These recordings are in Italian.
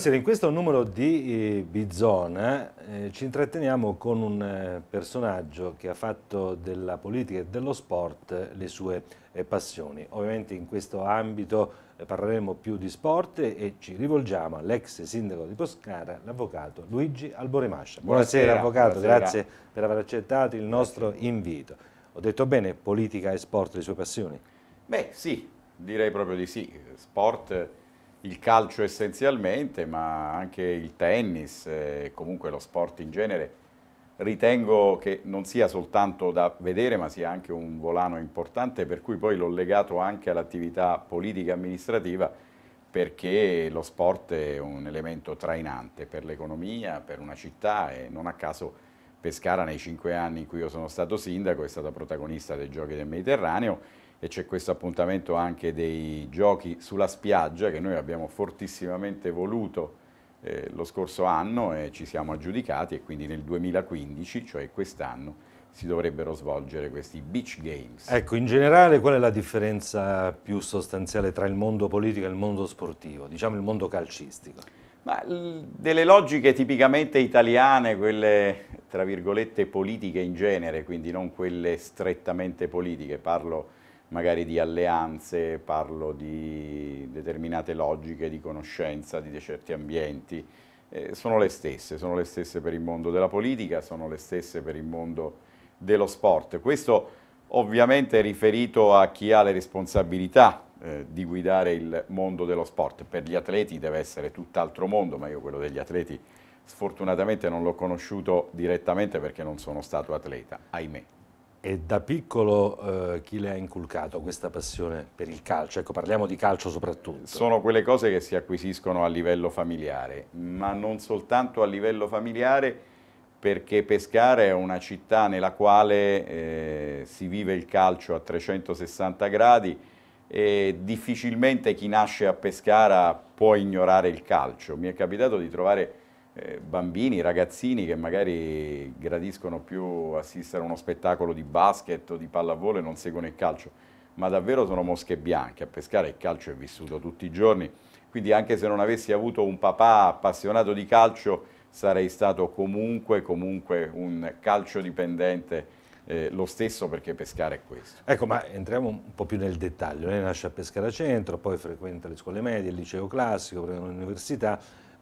Buonasera, in questo numero di eh, Bizzona eh, ci intratteniamo con un eh, personaggio che ha fatto della politica e dello sport eh, le sue eh, passioni. Ovviamente in questo ambito eh, parleremo più di sport e ci rivolgiamo all'ex sindaco di Pescara, l'avvocato Luigi Alboremascia. Buonasera, buonasera avvocato, buonasera. grazie per aver accettato il nostro buonasera. invito. Ho detto bene, politica e sport le sue passioni? Beh sì, direi proprio di sì. Sport il calcio essenzialmente, ma anche il tennis e eh, comunque lo sport in genere, ritengo che non sia soltanto da vedere, ma sia anche un volano importante, per cui poi l'ho legato anche all'attività politica amministrativa, perché lo sport è un elemento trainante per l'economia, per una città e non a caso Pescara nei cinque anni in cui io sono stato sindaco è stata protagonista dei Giochi del Mediterraneo e c'è questo appuntamento anche dei giochi sulla spiaggia che noi abbiamo fortissimamente voluto eh, lo scorso anno e ci siamo aggiudicati e quindi nel 2015, cioè quest'anno, si dovrebbero svolgere questi beach games. Ecco, in generale qual è la differenza più sostanziale tra il mondo politico e il mondo sportivo, diciamo il mondo calcistico? Ma, delle logiche tipicamente italiane, quelle tra virgolette politiche in genere, quindi non quelle strettamente politiche, parlo magari di alleanze, parlo di determinate logiche di conoscenza di certi ambienti, eh, sono le stesse, sono le stesse per il mondo della politica, sono le stesse per il mondo dello sport. Questo ovviamente è riferito a chi ha le responsabilità eh, di guidare il mondo dello sport, per gli atleti deve essere tutt'altro mondo, ma io quello degli atleti sfortunatamente non l'ho conosciuto direttamente perché non sono stato atleta, ahimè. E da piccolo eh, chi le ha inculcato questa passione per il calcio? Ecco, parliamo di calcio soprattutto. Sono quelle cose che si acquisiscono a livello familiare, ma non soltanto a livello familiare perché Pescara è una città nella quale eh, si vive il calcio a 360 gradi e difficilmente chi nasce a Pescara può ignorare il calcio. Mi è capitato di trovare eh, bambini, ragazzini che magari gradiscono più assistere a uno spettacolo di basket o di pallavolo e non seguono il calcio, ma davvero sono mosche bianche, a pescare il calcio è vissuto tutti i giorni, quindi anche se non avessi avuto un papà appassionato di calcio sarei stato comunque, comunque un calciodipendente eh, lo stesso perché pescare è questo. Ecco, ma entriamo un po' più nel dettaglio. Lei nasce a Pescara Centro, poi frequenta le scuole medie, il liceo classico, l'università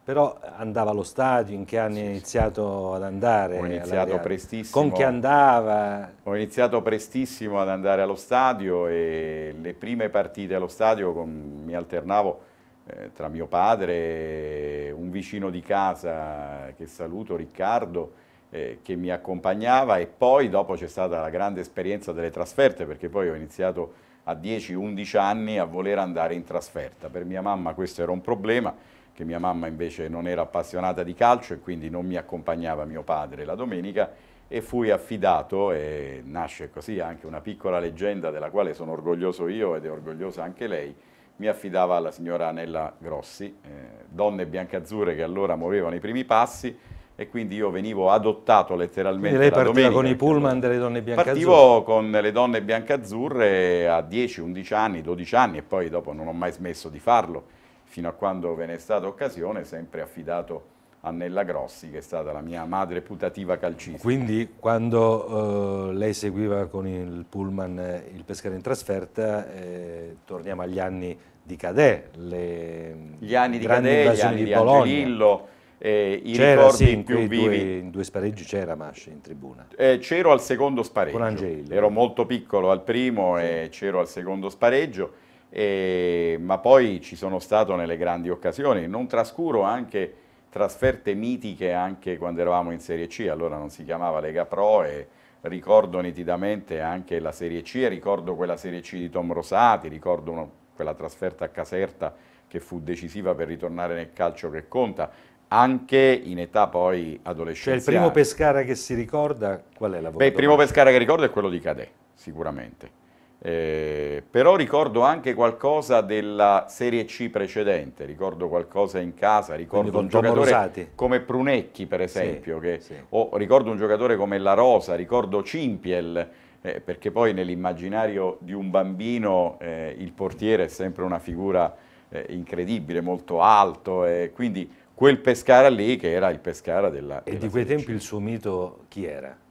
però andava allo stadio, in che anni sì, iniziato sì. ad andare? Ho iniziato prestissimo. Con chi andava? Ho iniziato prestissimo ad andare allo stadio e le prime partite allo stadio con, mi alternavo eh, tra mio padre, un vicino di casa che saluto, Riccardo, eh, che mi accompagnava e poi dopo c'è stata la grande esperienza delle trasferte perché poi ho iniziato a 10-11 anni a voler andare in trasferta. Per mia mamma questo era un problema che mia mamma invece non era appassionata di calcio e quindi non mi accompagnava mio padre la domenica e fui affidato e nasce così anche una piccola leggenda della quale sono orgoglioso io ed è orgogliosa anche lei, mi affidava alla signora Anella Grossi, eh, donne biancazzurre che allora muovevano i primi passi e quindi io venivo adottato letteralmente quindi lei partiva domenica, con i pullman delle donne biancazzurre? Partivo con le donne biancazzurre a 10, 11 anni, 12 anni e poi dopo non ho mai smesso di farlo fino a quando ve n'è stata occasione, sempre affidato a Nella Grossi, che è stata la mia madre putativa calcistica. Quindi quando eh, lei seguiva con il pullman eh, il Pescare in trasferta, eh, torniamo agli anni di Cadè, le gli anni di Cadè, gli anni di, di Angelillo, eh, i ricordi sì, in più vivi. in due spareggi c'era Masci in tribuna. Eh, c'ero al secondo spareggio. Con Ero molto piccolo al primo sì. e c'ero al secondo spareggio e, ma poi ci sono stato nelle grandi occasioni. Non trascuro anche trasferte mitiche anche quando eravamo in Serie C, allora non si chiamava Lega Pro e ricordo nitidamente anche la Serie C, ricordo quella Serie C di Tom Rosati, ricordo uno, quella trasferta a Caserta che fu decisiva per ritornare nel calcio che conta, anche in età poi adolescenziale. Cioè il primo Pescara che si ricorda qual è la vostra? Beh, il primo Pescara che ricordo è quello di Cadè, sicuramente eh, però ricordo anche qualcosa della Serie C precedente, ricordo qualcosa in casa, ricordo un giocatore Rosati. come Prunecchi per esempio, sì, che, sì. o ricordo un giocatore come La Rosa, ricordo Cimpiel, eh, perché poi nell'immaginario di un bambino eh, il portiere è sempre una figura eh, incredibile, molto alto, e eh, quindi quel Pescara lì che era il Pescara della... E della di quei tempi il suo mito chi era?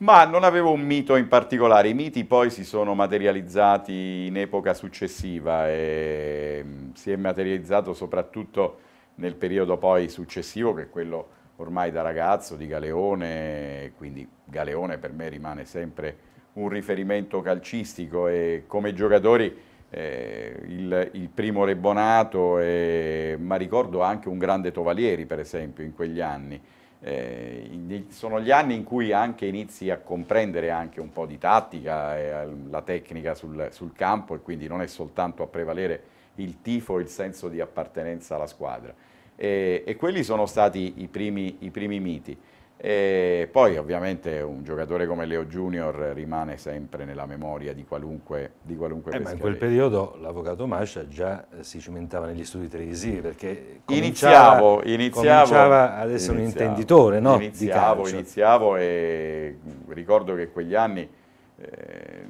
Ma non avevo un mito in particolare, i miti poi si sono materializzati in epoca successiva e mm, si è materializzato soprattutto nel periodo poi successivo che è quello ormai da ragazzo di Galeone, quindi Galeone per me rimane sempre un riferimento calcistico e come giocatori eh, il, il, primo Rebonato, e, ma ricordo anche un grande Tovalieri per esempio in quegli anni eh, sono gli anni in cui anche inizi a comprendere anche un po' di tattica e ehm, la tecnica sul, sul campo e quindi non è soltanto a prevalere il tifo e il senso di appartenenza alla squadra. E, e quelli sono stati i primi, i primi miti. E poi ovviamente un giocatore come Leo Junior rimane sempre nella memoria di qualunque, di qualunque eh, Ma in quel periodo l'avvocato Mascia già si cimentava negli studi televisivi perché iniziavo, iniziavo, cominciava ad essere iniziavo, un intenditore no? iniziavo, iniziavo e ricordo che quegli anni eh,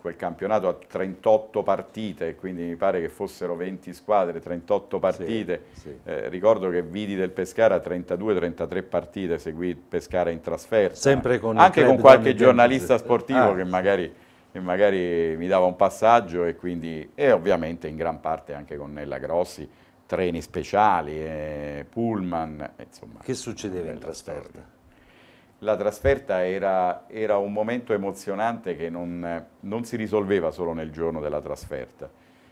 quel campionato a 38 partite, quindi mi pare che fossero 20 squadre, 38 partite. Sì, sì. Eh, ricordo che vidi del Pescara 32-33 partite, seguì Pescara in trasferta. Sempre con Anche con qualche giornalista sportivo ah, che, magari, che magari mi dava un passaggio e quindi, e ovviamente in gran parte anche con Nella Grossi, treni speciali, eh, pullman, insomma. Che succedeva in trasferta? la trasferta era, era, un momento emozionante che non, non, si risolveva solo nel giorno della trasferta.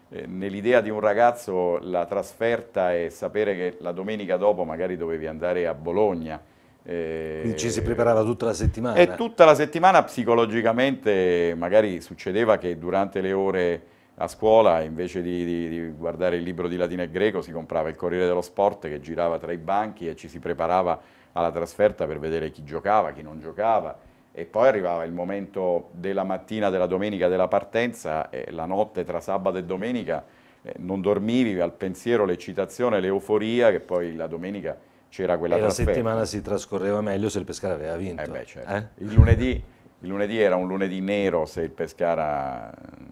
Eh, nell'idea di un ragazzo la trasferta è sapere che la domenica dopo magari dovevi andare a Bologna. Eh, Quindi ci si preparava tutta la settimana. E tutta la settimana psicologicamente magari succedeva che durante le ore a scuola invece di, di, di guardare il libro di latino e greco si comprava il Corriere dello Sport che girava tra i banchi e ci si preparava alla trasferta per vedere chi giocava, chi non giocava e poi arrivava il momento della mattina, della domenica, della partenza e la notte tra sabato e domenica eh, non dormivi al pensiero, l'eccitazione, l'euforia che poi la domenica c'era quella e trasferta. la settimana si trascorreva meglio se il Pescara aveva vinto. Eh beh, certo. eh? Il, lunedì, il, lunedì, era un lunedì nero se il Pescara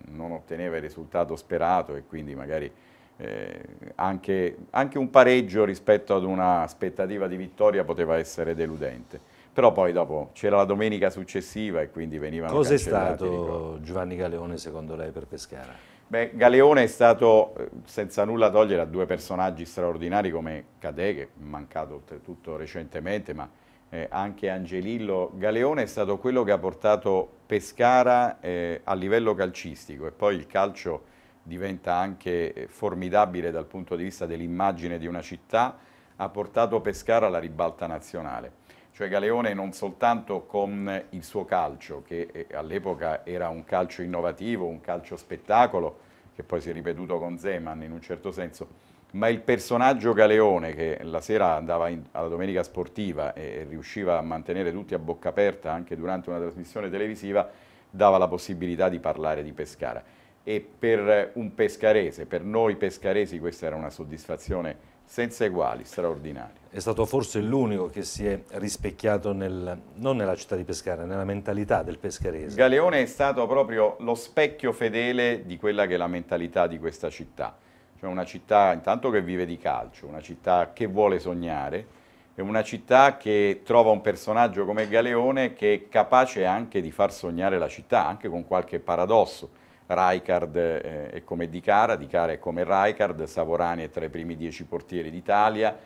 non otteneva il risultato sperato e quindi magari eh, anche, anche, un pareggio rispetto ad un'aspettativa di vittoria poteva essere deludente. Però poi dopo c'era la domenica successiva e quindi venivano Cos'è stato ricordo. Giovanni Galeone secondo lei per Pescara? Beh, Galeone è stato eh, senza nulla togliere a due personaggi straordinari come Cadè, che è mancato oltretutto recentemente, ma eh, anche Angelillo. Galeone è stato quello che ha portato Pescara eh, a livello calcistico e poi il calcio diventa anche formidabile dal punto di vista dell'immagine di una città, ha portato Pescara alla ribalta nazionale. Cioè Galeone non soltanto con il suo calcio, che eh, all'epoca era un calcio innovativo, un calcio spettacolo, che poi si è ripetuto con Zeman in un certo senso, ma il personaggio Galeone che la sera andava in, alla domenica sportiva e riusciva a mantenere tutti a bocca aperta anche durante una trasmissione televisiva, dava la possibilità di parlare di Pescara e per un pescarese, per noi pescaresi questa era una soddisfazione senza eguali, straordinaria. È stato forse l'unico che si è rispecchiato nel, non nella città di Pescara, nella mentalità del pescarese. Galeone è stato proprio lo specchio fedele di quella che è la mentalità di questa città, cioè una città intanto che vive di calcio, una città che vuole sognare, è una città che trova un personaggio come Galeone che è capace anche di far sognare la città, anche con qualche paradosso Raikard eh, è come Di Cara, Di Cara è come Raikard, Savorani è tra i primi dieci portieri d'Italia,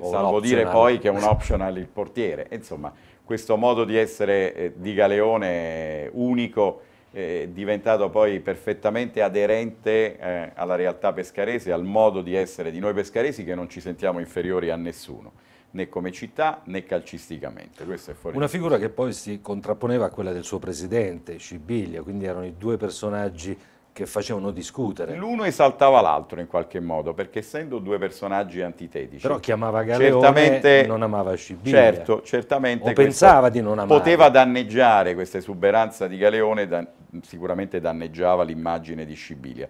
salvo dire poi che è un optional il portiere. Eh, insomma, questo modo di essere eh, di Galeone unico è diventato poi perfettamente aderente alla realtà pescarese, al modo di essere di noi pescaresi che non ci sentiamo inferiori a nessuno né come città né calcisticamente. è fuori Una figura che poi si contrapponeva a quella del suo presidente, Sibiglia, quindi erano i due personaggi che facevano discutere. L'uno esaltava l'altro in qualche modo, perché essendo due personaggi antitetici. Però chiamava Galeone non amava Scibiglia. Certo, certamente. O pensava di non amare. Poteva danneggiare questa esuberanza di Galeone, da, sicuramente danneggiava l'immagine di Scibiglia.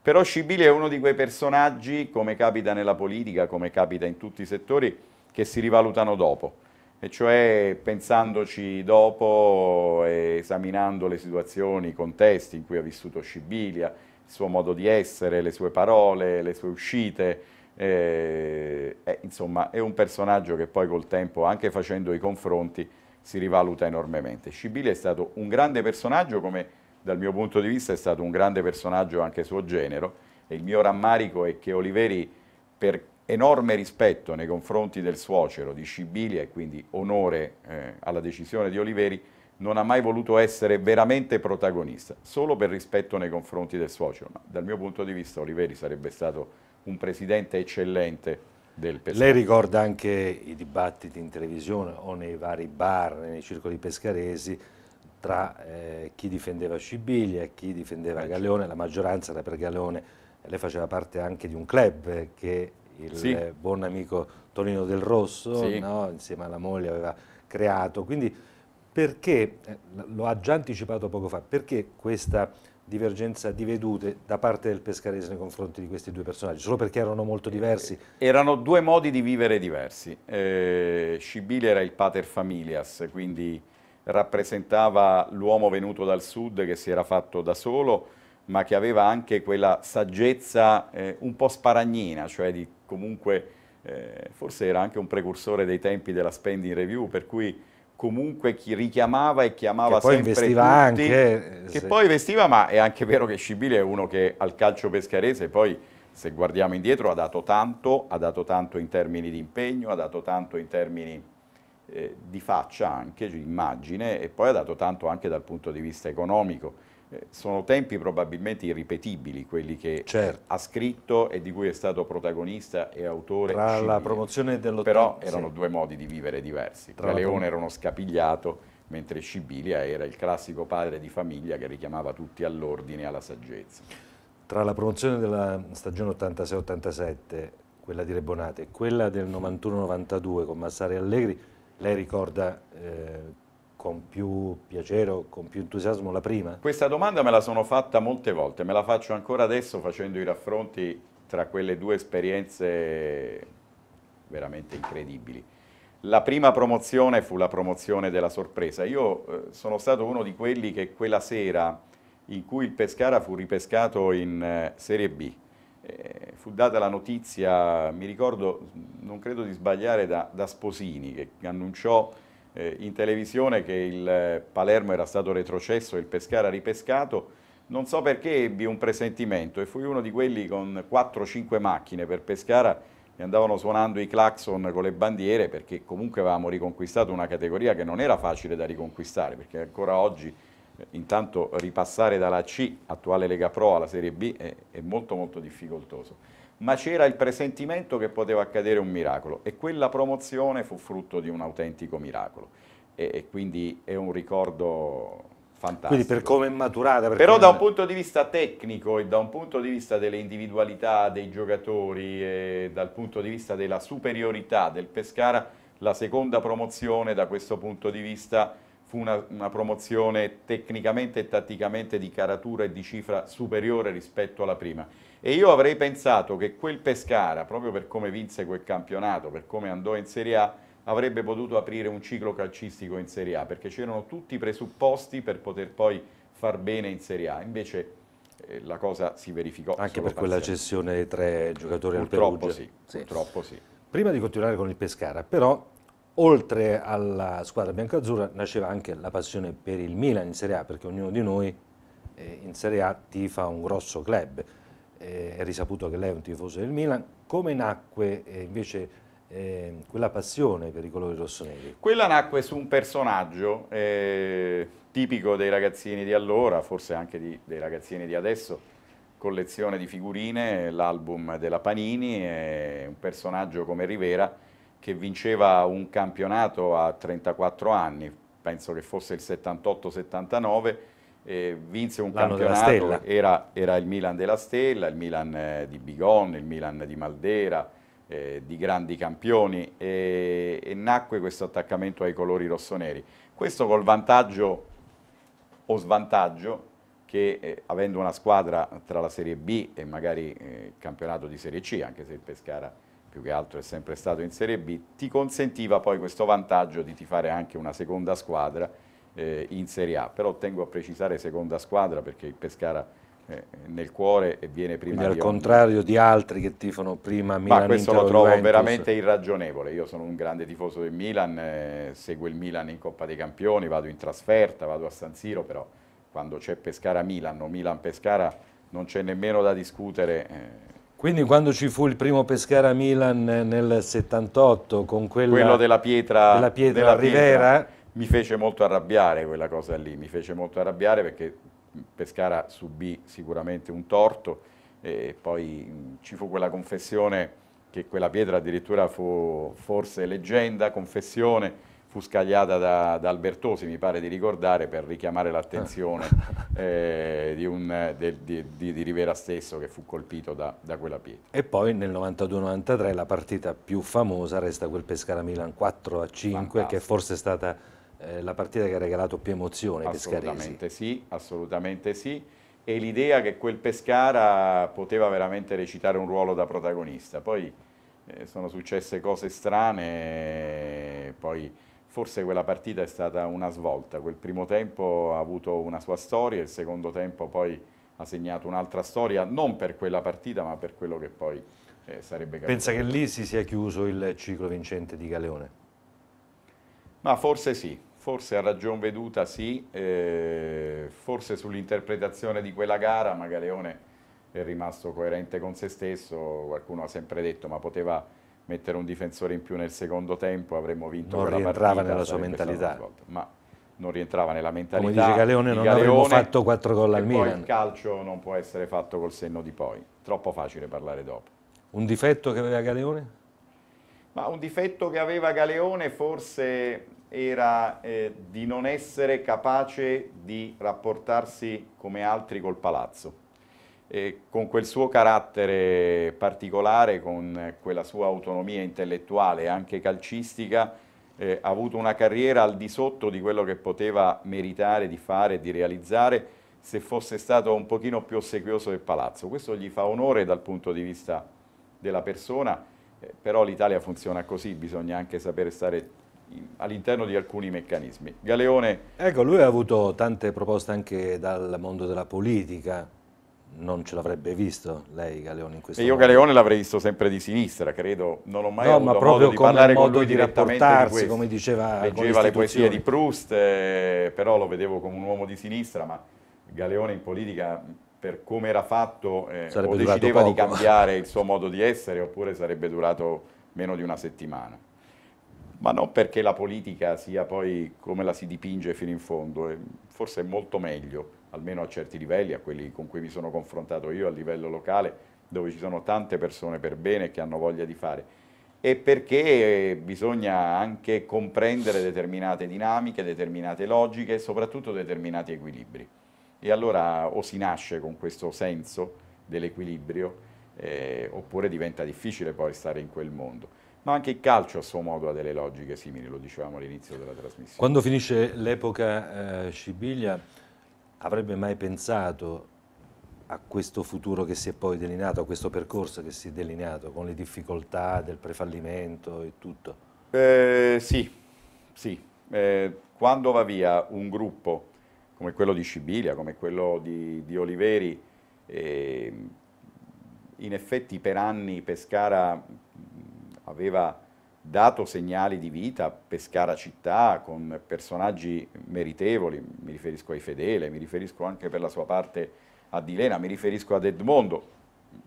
Però Scibiglia è uno di quei personaggi, come capita nella politica, come capita in tutti i settori, che si rivalutano dopo, e cioè pensandoci dopo, esaminando le situazioni, i contesti in cui ha vissuto Scibilia, il suo modo di essere, le sue parole, le sue uscite, eh, eh, insomma è un personaggio che poi col tempo, anche facendo i confronti, si rivaluta enormemente. Scibile è stato un grande personaggio come dal mio punto di vista è stato un grande personaggio anche suo genero e il mio rammarico è che Oliveri per enorme rispetto nei confronti del suocero di Scibilia e quindi onore eh, alla decisione di Oliveri, non ha mai voluto essere veramente protagonista, solo per rispetto nei confronti del suocero. Ma dal mio punto di vista Oliveri sarebbe stato un presidente eccellente del Pescara. Lei ricorda anche i dibattiti in televisione o nei vari bar, nei circoli pescaresi, tra eh, chi difendeva Scibilia e chi difendeva eh, Galeone, la maggioranza era per Galeone, lei faceva parte anche di un club che il sì. buon amico Torino del Rosso, sì. no? insieme alla moglie aveva creato. Quindi perché, eh, lo ha già anticipato poco fa, perché questa divergenza di vedute da parte del Pescarese nei confronti di questi due personaggi, solo perché erano molto eh, diversi? Eh, erano due modi di vivere diversi. Eh, Scibile era il pater familias, quindi rappresentava l'uomo venuto dal sud che si era fatto da solo, ma che aveva anche quella saggezza eh, un po' sparagnina, cioè di comunque, eh, forse era anche un precursore dei tempi della spending review, per cui comunque chi richiamava e chiamava che poi sempre investiva tutti, anche, eh, che poi vestiva, ma è anche vero che Scibile è uno che al calcio pescarese poi se guardiamo indietro ha dato tanto, ha dato tanto in termini di impegno, ha dato tanto in termini eh, di faccia anche, di immagine e poi ha dato tanto anche dal punto di vista economico eh, sono tempi probabilmente irripetibili quelli che certo. ha scritto e di cui è stato protagonista e autore. Tra civile. la promozione dell'80. Però erano sì. due modi di vivere diversi. Tra Leone era uno scapigliato, mentre Scibilia era il classico padre di famiglia che richiamava tutti all'ordine e alla saggezza. Tra la promozione della stagione 86-87, quella di Rebonate, e quella del 91-92 con Massari Allegri, lei ricorda... Eh, con più piacere o con più entusiasmo la prima? Questa domanda me la sono fatta molte volte, me la faccio ancora adesso facendo i raffronti tra quelle due esperienze veramente incredibili. La prima promozione fu la promozione della sorpresa. Io eh, sono stato uno di quelli che quella sera in cui il Pescara fu ripescato in eh, Serie B, eh, fu data la notizia, mi ricordo, non credo di sbagliare, da, da Sposini che annunciò eh, in televisione che il eh, Palermo era stato retrocesso e il Pescara ripescato, non so perché ebbi un presentimento e fui uno di quelli con 4-5 macchine per Pescara che andavano suonando i clacson con le bandiere perché comunque avevamo riconquistato una categoria che non era facile da riconquistare perché ancora oggi eh, intanto ripassare dalla C, attuale Lega Pro, alla Serie B è, è molto molto difficoltoso ma c'era il presentimento che poteva accadere un miracolo e quella promozione fu frutto di un autentico miracolo e, e quindi è un ricordo fantastico. Quindi per come è maturata. Però da un punto di vista tecnico e da un punto di vista delle individualità dei giocatori e dal punto di vista della superiorità del Pescara, la seconda promozione da questo punto di vista fu una, una promozione tecnicamente e tatticamente di caratura e di cifra superiore rispetto alla prima. E io avrei pensato che quel Pescara, proprio per come vinse quel campionato, per come andò in Serie A, avrebbe potuto aprire un ciclo calcistico in Serie A, perché c'erano tutti i presupposti per poter poi far bene in Serie A. Invece eh, la cosa si verificò. Anche per quella cessione dei tre giocatori al Perugia. Sì, sì. Purtroppo sì. Prima di continuare con il Pescara, però, oltre alla squadra biancazzurra, nasceva anche la passione per il Milan in Serie A, perché ognuno di noi eh, in Serie A tifa un grosso club eh, è risaputo che lei è un tifoso del Milan, come nacque eh, invece eh, quella passione per i colori rossoneri? Quella nacque su un personaggio eh, tipico dei ragazzini di allora, forse anche di, dei ragazzini di adesso, collezione di figurine, l'album della Panini, e un personaggio come Rivera che vinceva un campionato a 34 anni, penso che fosse il 78-79, eh, vinse un L'anno campionato, era, era, il Milan della Stella, il Milan eh, di Bigon, il Milan di Maldera, eh, di grandi campioni e, e nacque questo attaccamento ai colori rossoneri. Questo col vantaggio o svantaggio che eh, avendo una squadra tra la Serie B e magari il eh, campionato di Serie C, anche se il Pescara più che altro è sempre stato in Serie B, ti consentiva poi questo vantaggio di tifare anche una seconda squadra eh, in Serie A, però tengo a precisare seconda squadra perché il Pescara eh, nel cuore e viene prima Quindi di al contrario di altri che tifano prima Milan Ma questo Inter lo trovo Juventus. veramente irragionevole io sono un grande tifoso del Milan eh, seguo il Milan in Coppa dei Campioni vado in trasferta, vado a San Siro però quando c'è Pescara-Milan o Milan-Pescara non c'è nemmeno da discutere eh. quindi quando ci fu il primo Pescara Milan eh, nel 78 con quella, quello della pietra, della pietra della Rivera, mi fece molto arrabbiare quella cosa lì, mi fece molto arrabbiare perché Pescara subì sicuramente un torto e poi ci fu quella confessione che quella pietra addirittura fu forse leggenda, confessione, fu scagliata da, da Albertosi, mi pare di ricordare, per richiamare l'attenzione eh, di, di, di, di, Rivera stesso che fu colpito da, da quella pietra. E poi nel 92-93 la partita più famosa resta quel Pescara-Milan 4-5 che forse è stata eh, la partita che ha regalato più emozione ai assolutamente sì, assolutamente sì. E l'idea che quel Pescara poteva veramente recitare un ruolo da protagonista. Poi eh, sono successe cose strane, poi forse quella partita è stata una svolta. Quel primo tempo ha avuto una sua storia, il secondo tempo poi ha segnato un'altra storia, non per quella partita ma per quello che poi eh, sarebbe capitato. Pensa che lì si sia chiuso il ciclo vincente di Galeone? Ma forse sì, Forse a ragion veduta sì, eh, forse sull'interpretazione di quella gara Magaleone è rimasto coerente con se stesso, qualcuno ha sempre detto ma poteva mettere un difensore in più nel secondo tempo, avremmo vinto non quella partita. Non rientrava nella sua mentalità. Ma non rientrava nella mentalità. Come dice Galeone, non Galeone, avremmo fatto 4 gol al Milan. Poi il calcio non può essere fatto col senno di poi, troppo facile parlare dopo. Un difetto che aveva Galeone? Ma un difetto che aveva Galeone forse era eh, di non essere capace di rapportarsi come altri col palazzo. E con quel suo carattere particolare, con quella sua autonomia intellettuale e anche calcistica, eh, ha avuto una carriera al di sotto di quello che poteva meritare di fare, di realizzare, se fosse stato un pochino più ossequioso del palazzo. Questo gli fa onore dal punto di vista della persona, eh, però l'Italia funziona così, bisogna anche sapere stare all'interno di alcuni meccanismi. Galeone... Ecco, lui ha avuto tante proposte anche dal mondo della politica, non ce l'avrebbe visto lei Galeone in questo e Io modo. Galeone l'avrei visto sempre di sinistra, credo, non ho mai no, avuto ma modo di parlare modo con lui di direttamente di come diceva Leggeva le poesie di Proust, eh, però lo vedevo come un uomo di sinistra, ma Galeone in politica per come era fatto eh, o decideva poco. di cambiare il suo modo di essere oppure sarebbe durato meno di una settimana ma non perché la politica sia poi come la si dipinge fino in fondo, forse è molto meglio, almeno a certi livelli, a quelli con cui mi sono confrontato io a livello locale, dove ci sono tante persone per bene che hanno voglia di fare e perché bisogna anche comprendere determinate dinamiche, determinate logiche e soprattutto determinati equilibri. E allora o si nasce con questo senso dell'equilibrio eh, oppure diventa difficile poi stare in quel mondo ma anche il calcio a suo modo ha delle logiche simili, lo dicevamo all'inizio della trasmissione. Quando finisce l'epoca eh, Sibiglia, avrebbe mai pensato a questo futuro che si è poi delineato, a questo percorso che si è delineato, con le difficoltà del prefallimento e tutto? Eh, sì, sì. Eh, quando va via un gruppo come quello di Scibiglia, come quello di, di Oliveri, eh, in effetti per anni Pescara aveva dato segnali di vita a Pescara città con personaggi meritevoli, mi riferisco ai Fedele, mi riferisco anche per la sua parte a Dilena, mi riferisco ad Edmondo,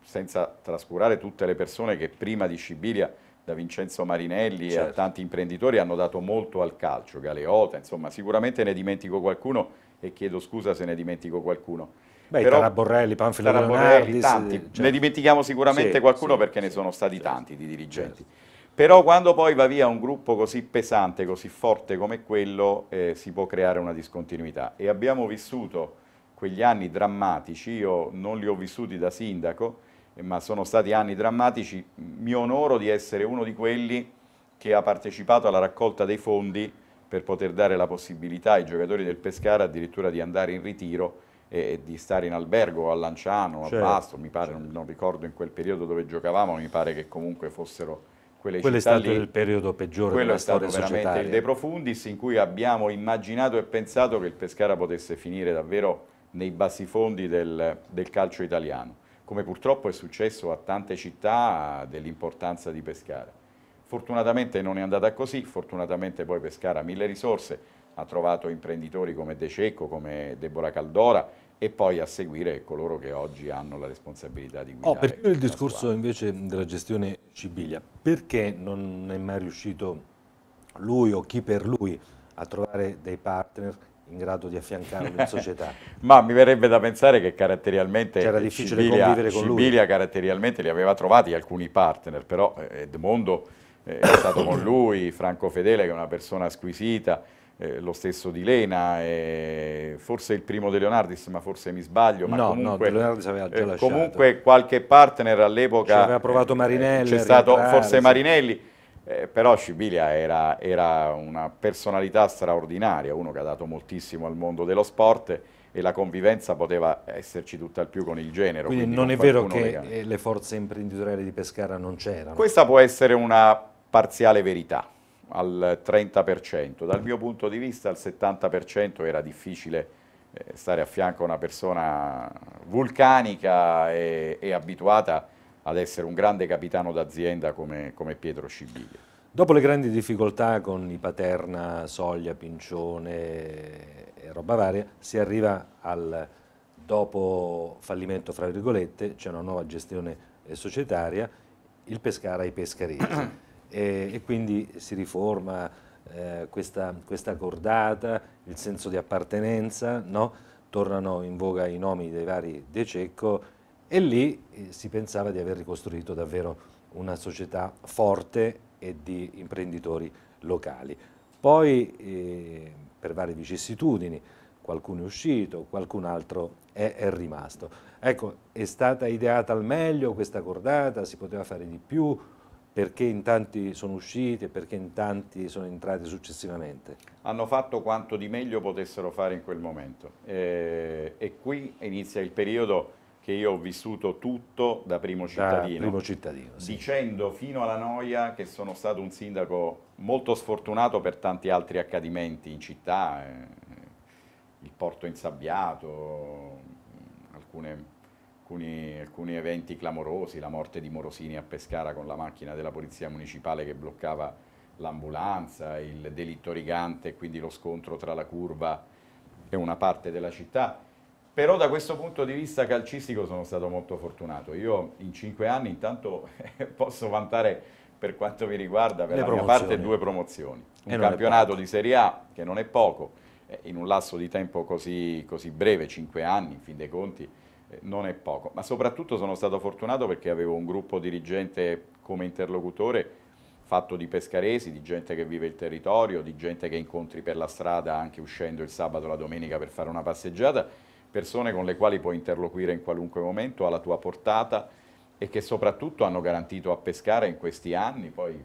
senza trascurare tutte le persone che prima di Sibilia, da Vincenzo Marinelli certo. e a certo. tanti imprenditori hanno dato molto al calcio, Galeota, insomma sicuramente ne dimentico qualcuno e chiedo scusa se ne dimentico qualcuno. Beh, però, Taraborrelli, Panfilo Leonardi, tanti. Cioè, ne dimentichiamo sicuramente sì, qualcuno sì, perché sì, ne sono stati tanti di dirigenti. Però quando poi va via un gruppo così pesante, così forte come quello, eh, si può creare una discontinuità. E abbiamo vissuto quegli anni drammatici, io non li ho vissuti da sindaco, eh, ma sono stati anni drammatici, mi onoro di essere uno di quelli che ha partecipato alla raccolta dei fondi per poter dare la possibilità ai giocatori del Pescara addirittura di andare in ritiro e di stare in albergo a Lanciano, certo, a Basto, mi pare, certo. non, non, ricordo in quel periodo dove giocavamo, mi pare che comunque fossero quelle Quello città Quello è stato lì. il periodo peggiore Quello è stato veramente il De Profundis in cui abbiamo immaginato e pensato che il Pescara potesse finire davvero nei bassifondi del, del calcio italiano, come purtroppo è successo a tante città dell'importanza di Pescara. Fortunatamente non è andata così, fortunatamente poi Pescara ha mille risorse, ha trovato imprenditori come De Cecco, come Deborah Caldora e poi a seguire coloro che oggi hanno la responsabilità di oh, guidare. Oh, perché il discorso sua... invece della gestione Sibiglia, perché non è mai riuscito lui o chi per lui a trovare dei partner in grado di affiancarlo in società. Ma mi verrebbe da pensare che caratterialmente C'era difficile Cibilia, convivere con Cibilia lui. caratterialmente li aveva trovati alcuni partner, però eh, Edmondo eh, è stato con lui, Franco Fedele che è una persona squisita, eh, lo stesso di Lena, eh, forse il primo De Leonardis, ma forse mi sbaglio. Ma no, comunque, no, eh, comunque qualche partner all'epoca... aveva provato eh, Marinelli. C'è stato forse Marinelli, eh, però Scibilia era, era, una personalità straordinaria, uno che ha dato moltissimo al mondo dello sport e la convivenza poteva esserci tutt'al più con il genere. Quindi, quindi non è vero che legato. le forze imprenditoriali di Pescara non c'erano? Questa può essere una parziale verità al 30%. Dal mio punto di vista al 70% era difficile eh, stare a fianco a una persona vulcanica e, e, abituata ad essere un grande capitano d'azienda come, come Pietro Scibiglia. Dopo le grandi difficoltà con i Paterna, Soglia, Pincione e roba varia, si arriva al dopo fallimento, fra virgolette, c'è una nuova gestione eh, societaria, il Pescara e i Pescaresi e, e quindi si riforma eh, questa, questa, cordata, il senso di appartenenza, no? tornano in voga i nomi dei vari De Cecco e lì eh, si pensava di aver ricostruito davvero una società forte e di imprenditori locali. Poi eh, per varie vicissitudini qualcuno è uscito, qualcun altro è, è, rimasto. Ecco, è stata ideata al meglio questa cordata, si poteva fare di più, perché in tanti sono usciti e perché in tanti sono entrati successivamente? Hanno fatto quanto di meglio potessero fare in quel momento eh, e qui inizia il periodo che io ho vissuto tutto da primo cittadino, da primo cittadino sì. dicendo fino alla noia che sono stato un sindaco molto sfortunato per tanti altri accadimenti in città, eh, il porto insabbiato, alcune alcuni, alcuni eventi clamorosi, la morte di Morosini a Pescara con la macchina della Polizia Municipale che bloccava l'ambulanza, il delitto rigante, e quindi lo scontro tra la curva e una parte della città. Però da questo punto di vista calcistico sono stato molto fortunato. Io in cinque anni intanto posso vantare per quanto mi riguarda per Le la promozioni. mia parte due promozioni. Un campionato di Serie A che non è poco, eh, in un lasso di tempo così, così breve, cinque anni, in fin dei conti, eh, non è poco, ma soprattutto sono stato fortunato perché avevo un gruppo dirigente come interlocutore fatto di pescaresi, di gente che vive il territorio, di gente che incontri per la strada anche uscendo il sabato o la domenica per fare una passeggiata, persone con le quali puoi interloquire in qualunque momento alla tua portata e che soprattutto hanno garantito a pescare in questi anni, poi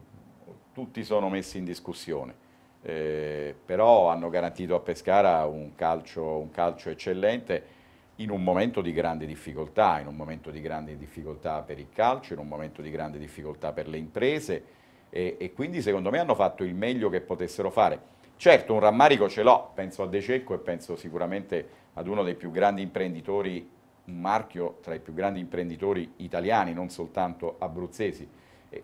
tutti sono messi in discussione. Eh, però hanno garantito a Pescara un calcio, un calcio eccellente in un momento di grande difficoltà, in un momento di grande difficoltà per il calcio, in un momento di grande difficoltà per le imprese e, e quindi secondo me hanno fatto il meglio che potessero fare. Certo, un rammarico ce l'ho, penso a De Cecco e penso sicuramente ad uno dei più grandi imprenditori, un marchio tra i più grandi imprenditori italiani, non soltanto abruzzesi.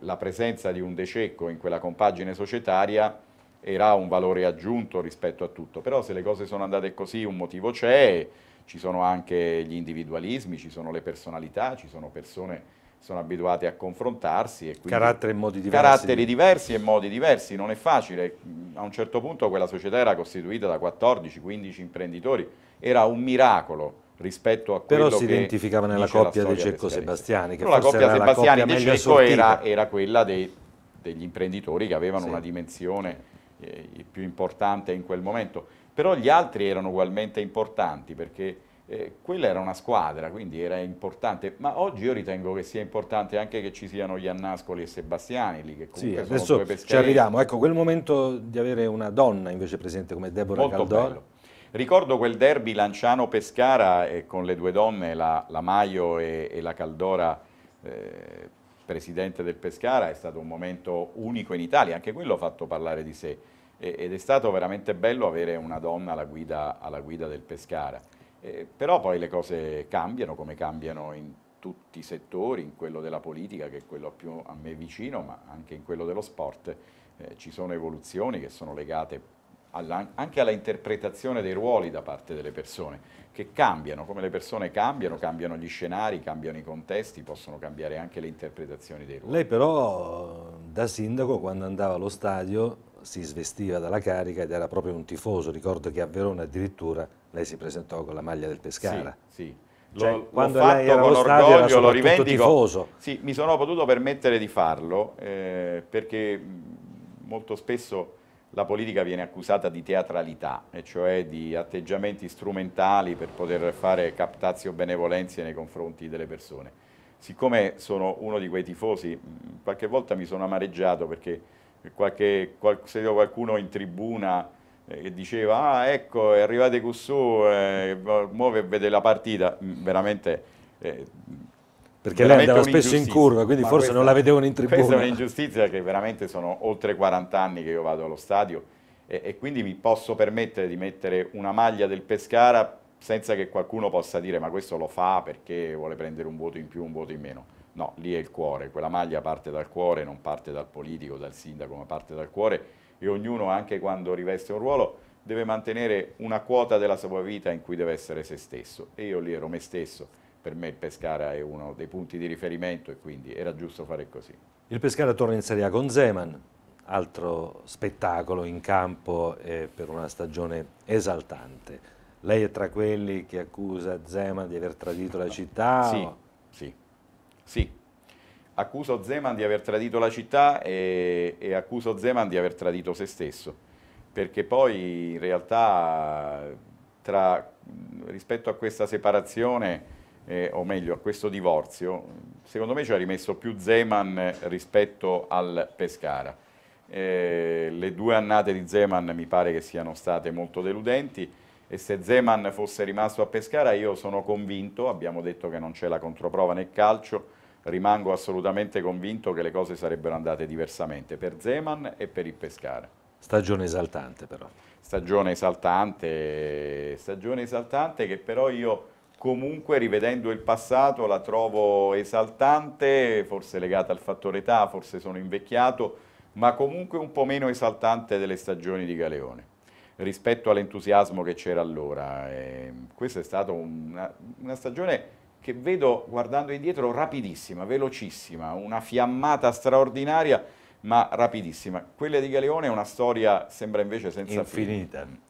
La presenza di un De Cecco in quella compagine societaria era un valore aggiunto rispetto a tutto, però se le cose sono andate così un motivo c'è, ci sono anche gli individualismi, ci sono le personalità, ci sono persone che sono abituate a confrontarsi e quindi caratteri, modi diversi. caratteri diversi e modi diversi, non è facile, a un certo punto quella società era costituita da 14-15 imprenditori, era un miracolo rispetto a quello Però si identificava nella coppia dei Cecco Sebastiani, che Però la coppia Sebastiani la Cecco era, era, quella dei, degli imprenditori che avevano sì. una dimensione eh, più importante in quel momento, però gli altri erano ugualmente importanti perché eh, quella era una squadra, quindi era importante, ma oggi io ritengo che sia importante anche che ci siano Iannascoli e Sebastiani lì, che comunque sì, sono due Ci arriviamo, ecco quel momento di avere una donna invece presente come Deborah Molto Caldor. Bello. Ricordo quel derby Lanciano-Pescara eh, con le due donne, la, la Maio e, e, la Caldora, eh, presidente del Pescara, è stato un momento unico in Italia, anche quello ha fatto parlare di sé ed è stato veramente bello avere una donna alla guida, alla guida del Pescara. Eh, però poi le cose cambiano come cambiano in tutti i settori, in quello della politica che è quello più a me vicino, ma anche in quello dello sport. Eh, ci sono evoluzioni che sono legate alla, anche alla interpretazione dei ruoli da parte delle persone, che cambiano, come le persone cambiano, cambiano gli scenari, cambiano i contesti, possono cambiare anche le interpretazioni dei ruoli. Lei però da sindaco quando andava allo stadio si svestiva dalla carica ed era proprio un tifoso. Ricordo che a Verona addirittura lei si presentò con la maglia del Pescara. Sì, sì. Cioè, lo, quando l'ho fatto con orgoglio, lo rivendico. Tifoso. Sì, mi sono potuto permettere di farlo eh, perché molto spesso la politica viene accusata di teatralità, e cioè di atteggiamenti strumentali per poter fare captazio benevolenze nei confronti delle persone. Siccome sono uno di quei tifosi, qualche volta mi sono amareggiato perché Qualche, qual, vedo qualcuno in tribuna eh, che diceva ah ecco è arrivato Cussù, eh, muove e vede la partita, mm, veramente... Eh, perché lei andava spesso in curva, quindi forse questa, non la vedevano in tribuna. Questa è un'ingiustizia che veramente sono oltre 40 anni che io vado allo stadio e, e quindi mi posso permettere di mettere una maglia del Pescara senza che qualcuno possa dire ma questo lo fa perché vuole prendere un voto in più, un voto in meno. No, lì è il cuore, quella maglia parte dal cuore, non parte dal politico, dal sindaco, ma parte dal cuore e ognuno anche quando riveste un ruolo deve mantenere una quota della sua vita in cui deve essere se stesso e io lì ero me stesso, per me il Pescara è uno dei punti di riferimento e quindi era giusto fare così. Il Pescara torna in Serie A con Zeman, altro spettacolo in campo eh, per una stagione esaltante. Lei è tra quelli che accusa Zeman di aver tradito la città? Sì, o... sì sì, accuso Zeman di aver tradito la città e, e accuso Zeman di aver tradito se stesso, perché poi in realtà tra, rispetto a questa separazione, eh, o meglio a questo divorzio, secondo me ci ha rimesso più Zeman rispetto al Pescara. Eh, le due annate di Zeman mi pare che siano state molto deludenti e se Zeman fosse rimasto a Pescara io sono convinto, abbiamo detto che non c'è la controprova nel calcio, rimango assolutamente convinto che le cose sarebbero andate diversamente per Zeman e per il Pescara. Stagione esaltante però. Stagione esaltante, stagione esaltante che però io comunque rivedendo il passato la trovo esaltante, forse legata al fattore età, forse sono invecchiato, ma comunque un po' meno esaltante delle stagioni di Galeone rispetto all'entusiasmo che c'era allora. E questa è stata una, una stagione che vedo guardando indietro rapidissima, velocissima, una fiammata straordinaria ma rapidissima. Quella di Galeone è una storia, sembra invece senza Infinita. Fine.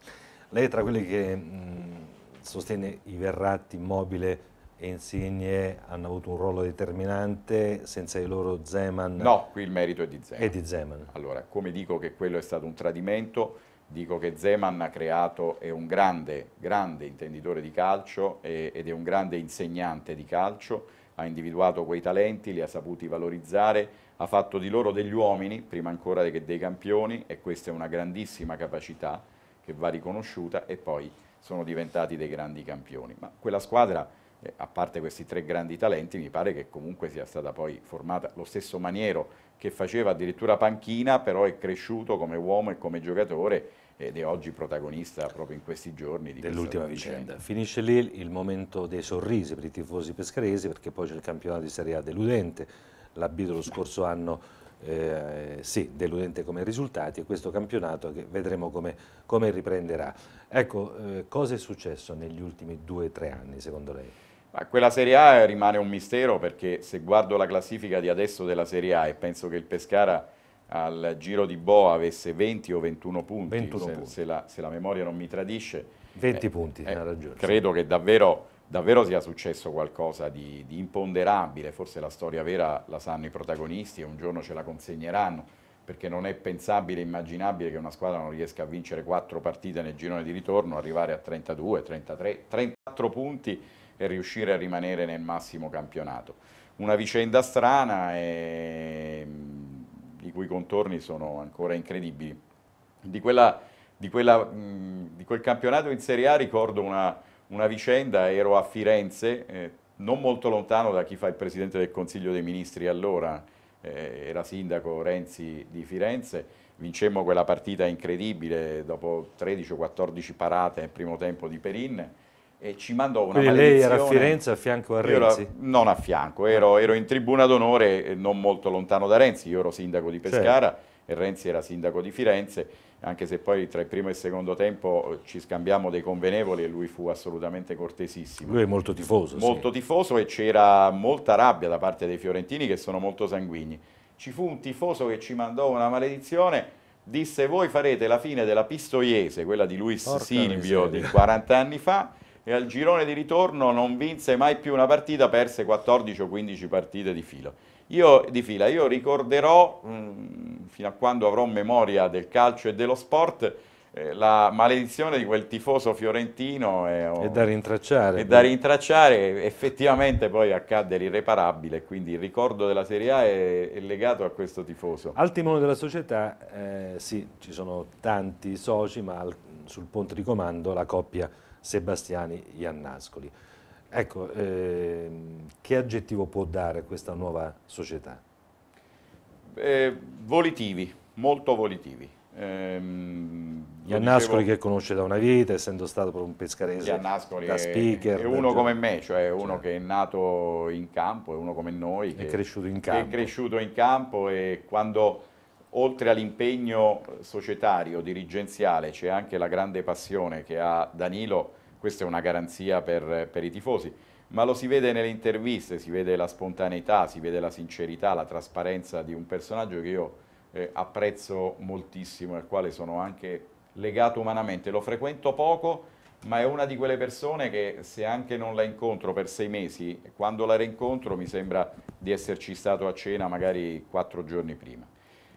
Lei è tra quelli che mh, mm, sostiene i Verratti, Immobile e Insigne hanno avuto un ruolo determinante, senza i loro Zeman... No, qui il merito è di Zeman. È di Zeman. Allora, come dico che quello è stato un tradimento, dico che Zeman ha creato, è un grande, grande intenditore di calcio e, ed è un grande insegnante di calcio, ha individuato quei talenti, li ha saputi valorizzare, ha fatto di loro degli uomini, prima ancora che dei campioni, e questa è una grandissima capacità che va riconosciuta, e poi sono diventati dei grandi campioni. Ma quella squadra, eh, a parte questi tre grandi talenti, mi pare che comunque sia stata poi formata lo stesso Maniero, che faceva addirittura panchina, però è cresciuto come uomo e come giocatore, ed è oggi protagonista proprio in questi giorni dell'ultima vicenda. Finisce lì il momento dei sorrisi per i tifosi pescaresi perché poi c'è il campionato di Serie A deludente, l'abito lo scorso anno eh, sì, deludente come risultati e questo campionato che vedremo come, come riprenderà. Ecco, eh, cosa è successo negli ultimi due o tre anni secondo lei? Ma quella Serie A rimane un mistero perché se guardo la classifica di adesso della Serie A e penso che il Pescara al Giro di Boa avesse 20 o 21 punti, 21 se, punti. Se, la, se, la, memoria non mi tradisce. 20 eh, punti, eh, ragione. Credo che davvero, davvero, sia successo qualcosa di, di, imponderabile, forse la storia vera la sanno i protagonisti e un giorno ce la consegneranno, perché non è pensabile, immaginabile che una squadra non riesca a vincere quattro partite nel girone di ritorno, arrivare a 32, 33, 34 punti e riuscire a rimanere nel massimo campionato. Una vicenda strana e i cui contorni sono ancora incredibili. Di, quella, di, quella, mh, di quel campionato in Serie A ricordo una, una vicenda, ero a Firenze, eh, non molto lontano da chi fa il Presidente del Consiglio dei Ministri allora, eh, era sindaco Renzi di Firenze, vincemmo quella partita incredibile dopo 13 o 14 parate nel primo tempo di Perin, e ci mandò una Quindi lei era a Firenze a fianco a Renzi? Ero, non a fianco, ero, ah. ero, in tribuna d'onore eh, non molto lontano da Renzi, io ero sindaco di certo. Pescara certo. e Renzi era sindaco di Firenze, anche se poi tra il primo e il secondo tempo eh, ci scambiamo dei convenevoli e lui fu assolutamente cortesissimo. Lui è molto tifoso. Molto sì. tifoso e c'era molta rabbia da parte dei fiorentini che sono molto sanguigni. Ci fu un tifoso che ci mandò una maledizione disse voi farete la fine della Pistoiese, quella di Luis Porca Silvio miseria. di 40 anni fa, e al girone di ritorno non vinse mai più una partita, perse 14 o 15 partite di fila. Io, di fila, io ricorderò, mh, mm, fino a quando avrò memoria del calcio e dello sport, eh, la maledizione di quel tifoso fiorentino è, eh, è oh, da rintracciare. È da rintracciare, effettivamente poi accadde l'irreparabile, quindi il ricordo della Serie A è, è legato a questo tifoso. Al timone della società, eh, sì, ci sono tanti soci, ma al, sul ponte di comando la coppia Sebastiani Iannascoli. Ecco, ehm, che aggettivo può dare questa nuova società? Eh, volitivi, molto volitivi. Ehm, Iannascoli dicevo, che conosce da una vita, essendo stato per un pescarese Iannascoli da speaker. È, cioè è uno come me, cioè uno cioè. che è nato in campo, è uno come noi. Che cresciuto in campo. È cresciuto in campo e quando oltre all'impegno eh, societario, dirigenziale, c'è anche la grande passione che ha Danilo, questa è una garanzia per, per, i tifosi, ma lo si vede nelle interviste, si vede la spontaneità, si vede la sincerità, la trasparenza di un personaggio che io eh, apprezzo moltissimo e al quale sono anche legato umanamente. Lo frequento poco, ma è una di quelle persone che se anche non la incontro per sei mesi, quando la rincontro mi sembra di esserci stato a cena magari quattro giorni prima.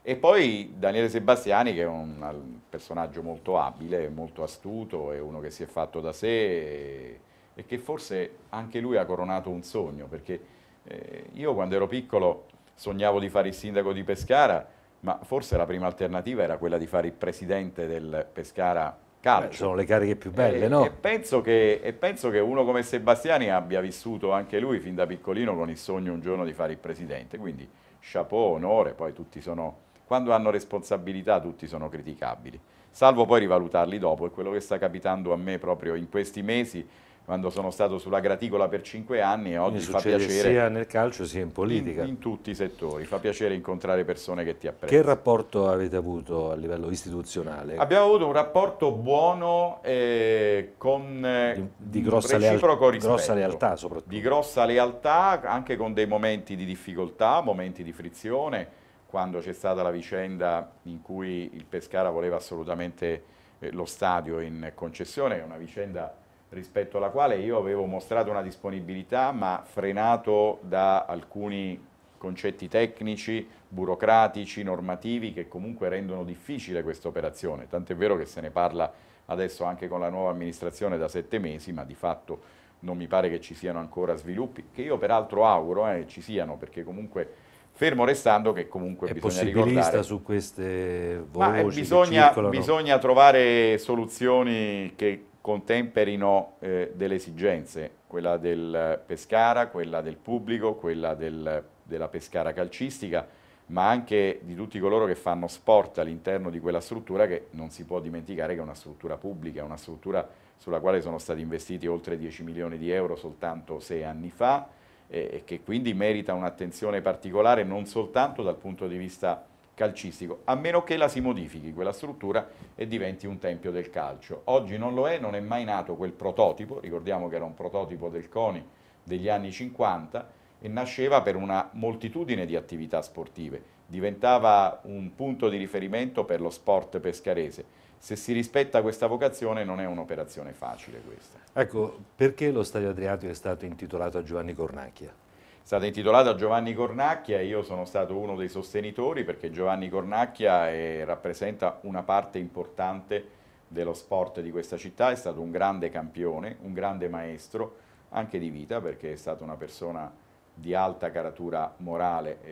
E poi Daniele Sebastiani, che è un personaggio molto abile, molto astuto, è uno che si è fatto da sé e, e che forse anche lui ha coronato un sogno, perché eh, io quando ero piccolo sognavo di fare il sindaco di Pescara, ma forse la prima alternativa era quella di fare il presidente del Pescara Calcio. Beh, sono le cariche più belle, e, eh, no? E penso, che, e penso, che, uno come Sebastiani abbia vissuto anche lui fin da piccolino con il sogno un giorno di fare il presidente, quindi chapeau, onore, poi tutti sono quando hanno responsabilità tutti sono criticabili, salvo poi rivalutarli dopo è quello che sta capitando a me proprio in questi mesi quando sono stato sulla graticola per cinque anni e oggi fa piacere sia nel calcio sia in politica in, in, tutti i settori, fa piacere incontrare persone che ti apprezzano. Che rapporto avete avuto a livello istituzionale? Abbiamo avuto un rapporto buono eh, con eh, di, di grossa, reciproco rispetto, grossa lealtà soprattutto. Di grossa lealtà anche con dei momenti di difficoltà, momenti di frizione quando c'è stata la vicenda in cui il Pescara voleva assolutamente eh, lo stadio in concessione, una vicenda rispetto alla quale io avevo mostrato una disponibilità ma frenato da alcuni concetti tecnici, burocratici, normativi che comunque rendono difficile questa operazione, tant'è vero che se ne parla adesso anche con la nuova amministrazione da sette mesi, ma di fatto non mi pare che ci siano ancora sviluppi, che io peraltro auguro eh, ci siano, perché comunque Fermo restando che comunque è bisogna ricordare... su queste eh, voci bisogna, bisogna, trovare soluzioni che contemperino eh, delle esigenze, quella del Pescara, quella del pubblico, quella del, della Pescara calcistica, ma anche di tutti coloro che fanno sport all'interno di quella struttura che non si può dimenticare che è una struttura pubblica, una struttura sulla quale sono stati investiti oltre 10 milioni di euro soltanto sei anni fa, e che quindi merita un'attenzione particolare non soltanto dal punto di vista calcistico, a meno che la si modifichi quella struttura e diventi un tempio del calcio. Oggi non lo è, non è mai nato quel prototipo, ricordiamo che era un prototipo del CONI degli anni 50 e nasceva per una moltitudine di attività sportive, diventava un punto di riferimento per lo sport pescarese se si rispetta questa vocazione non è un'operazione facile questa. Ecco, perché lo Stadio Adriatico è stato intitolato a Giovanni Cornacchia? È stato intitolato a Giovanni Cornacchia, e io sono stato uno dei sostenitori perché Giovanni Cornacchia è, eh, rappresenta una parte importante dello sport di questa città, è stato un grande campione, un grande maestro, anche di vita perché è stata una persona di alta caratura morale e,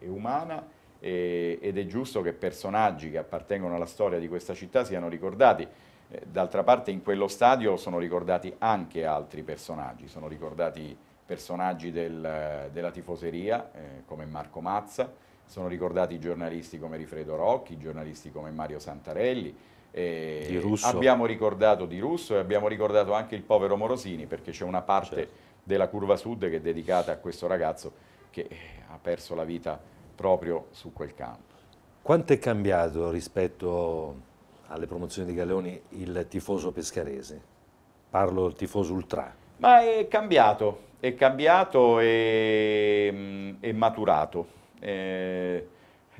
eh, e umana e, ed è giusto che personaggi che appartengono alla storia di questa città siano ricordati. Eh, d'altra parte in quello stadio sono ricordati anche altri personaggi, sono ricordati personaggi del, della tifoseria eh, come Marco Mazza, sono ricordati giornalisti come Rifredo Rocchi, giornalisti come Mario Santarelli, di Russo. abbiamo ricordato di Russo e abbiamo ricordato anche il povero Morosini perché c'è una parte certo. della curva sud che è dedicata a questo ragazzo che eh, ha perso la vita proprio su quel campo. Quanto è cambiato rispetto alle promozioni di Galeoni il tifoso pescarese? Parlo del tifoso ultra. Ma è cambiato, è cambiato e mm, è maturato. Eh,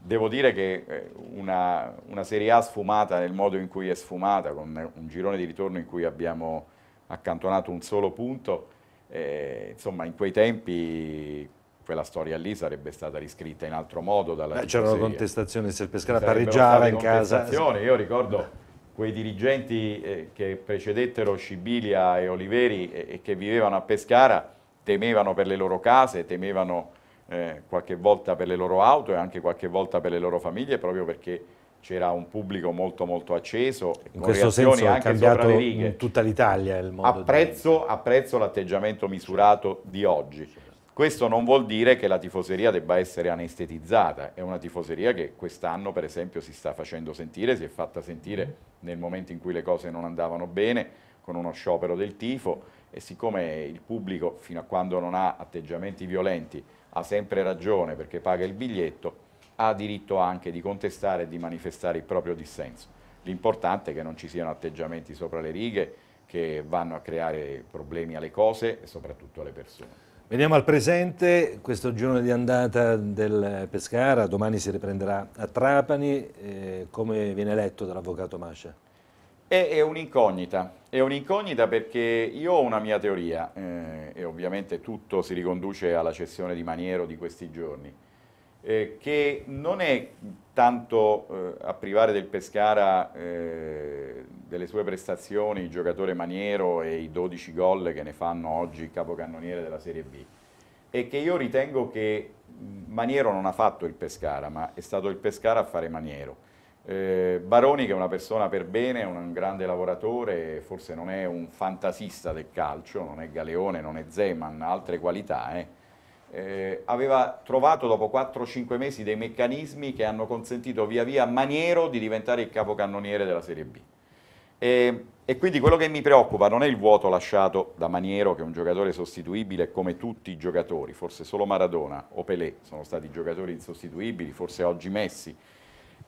devo dire che eh, una, una, Serie A sfumata nel modo in cui è sfumata, con un girone di ritorno in cui abbiamo accantonato un solo punto, eh, insomma in quei tempi quella storia lì sarebbe stata riscritta in altro modo dalla C'era una contestazione se il Pescara pareggiava in casa. Io ricordo quei dirigenti eh, che precedettero Scibilia e Oliveri e, e, che vivevano a Pescara temevano per le loro case, temevano eh, qualche volta per le loro auto e anche qualche volta per le loro famiglie proprio perché c'era un pubblico molto molto acceso in questo senso è cambiato in tutta l'Italia apprezzo, di... apprezzo l'atteggiamento misurato di oggi questo non vuol dire che la tifoseria debba essere anestetizzata, è una tifoseria che quest'anno per esempio si sta facendo sentire, si è fatta sentire nel momento in cui le cose non andavano bene, con uno sciopero del tifo e siccome il pubblico fino a quando non ha atteggiamenti violenti ha sempre ragione perché paga il biglietto, ha diritto anche di contestare e di manifestare il proprio dissenso. L'importante è che non ci siano atteggiamenti sopra le righe che vanno a creare problemi alle cose e soprattutto alle persone. Veniamo al presente, questo giorno di andata del Pescara, domani si riprenderà a Trapani, eh, come viene letto dall'avvocato Mascia? È, è un'incognita, è un'incognita perché io ho una mia teoria eh, e ovviamente tutto si riconduce alla cessione di Maniero di questi giorni, eh, che non è tanto eh, a privare del Pescara eh, delle sue prestazioni il giocatore Maniero e i 12 gol che ne fanno oggi il capocannoniere della Serie B. E che io ritengo che Maniero non ha fatto il Pescara, ma è stato il Pescara a fare Maniero. Eh, Baroni che è una persona per bene, un grande lavoratore, forse non è un fantasista del calcio, non è Galeone, non è Zeman, ha altre qualità, eh eh, aveva trovato dopo 4-5 mesi dei meccanismi che hanno consentito via via Maniero di diventare il capocannoniere della Serie B. E, e, quindi quello che mi preoccupa non è il vuoto lasciato da Maniero, che è un giocatore sostituibile come tutti i giocatori, forse solo Maradona o Pelé sono stati giocatori insostituibili, forse oggi Messi.